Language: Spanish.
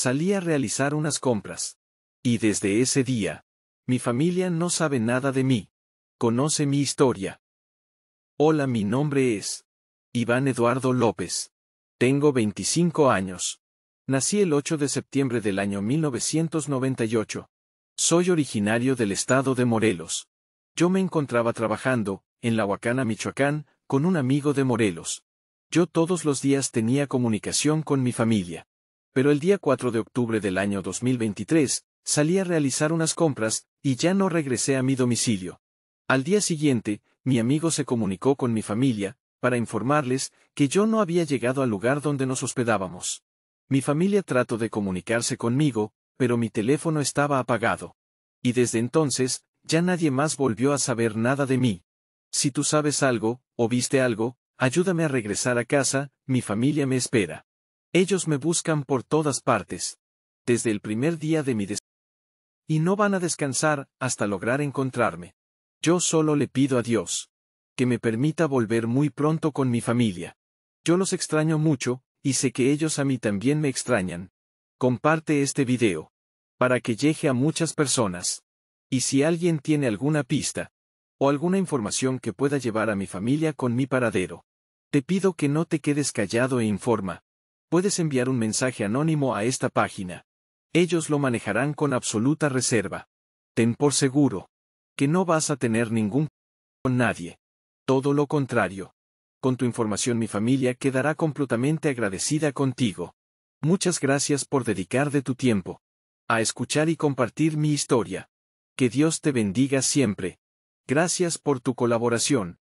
Salí a realizar unas compras. Y desde ese día, mi familia no sabe nada de mí. Conoce mi historia. Hola, mi nombre es Iván Eduardo López. Tengo 25 años. Nací el 8 de septiembre del año 1998. Soy originario del estado de Morelos. Yo me encontraba trabajando, en La Huacana, Michoacán, con un amigo de Morelos. Yo todos los días tenía comunicación con mi familia pero el día 4 de octubre del año 2023, salí a realizar unas compras, y ya no regresé a mi domicilio. Al día siguiente, mi amigo se comunicó con mi familia, para informarles que yo no había llegado al lugar donde nos hospedábamos. Mi familia trató de comunicarse conmigo, pero mi teléfono estaba apagado. Y desde entonces, ya nadie más volvió a saber nada de mí. Si tú sabes algo, o viste algo, ayúdame a regresar a casa, mi familia me espera. Ellos me buscan por todas partes. Desde el primer día de mi des Y no van a descansar hasta lograr encontrarme. Yo solo le pido a Dios. Que me permita volver muy pronto con mi familia. Yo los extraño mucho, y sé que ellos a mí también me extrañan. Comparte este video. Para que llegue a muchas personas. Y si alguien tiene alguna pista, o alguna información que pueda llevar a mi familia con mi paradero, te pido que no te quedes callado e informa puedes enviar un mensaje anónimo a esta página. Ellos lo manejarán con absoluta reserva. Ten por seguro que no vas a tener ningún con nadie. Todo lo contrario. Con tu información mi familia quedará completamente agradecida contigo. Muchas gracias por dedicar de tu tiempo a escuchar y compartir mi historia. Que Dios te bendiga siempre. Gracias por tu colaboración.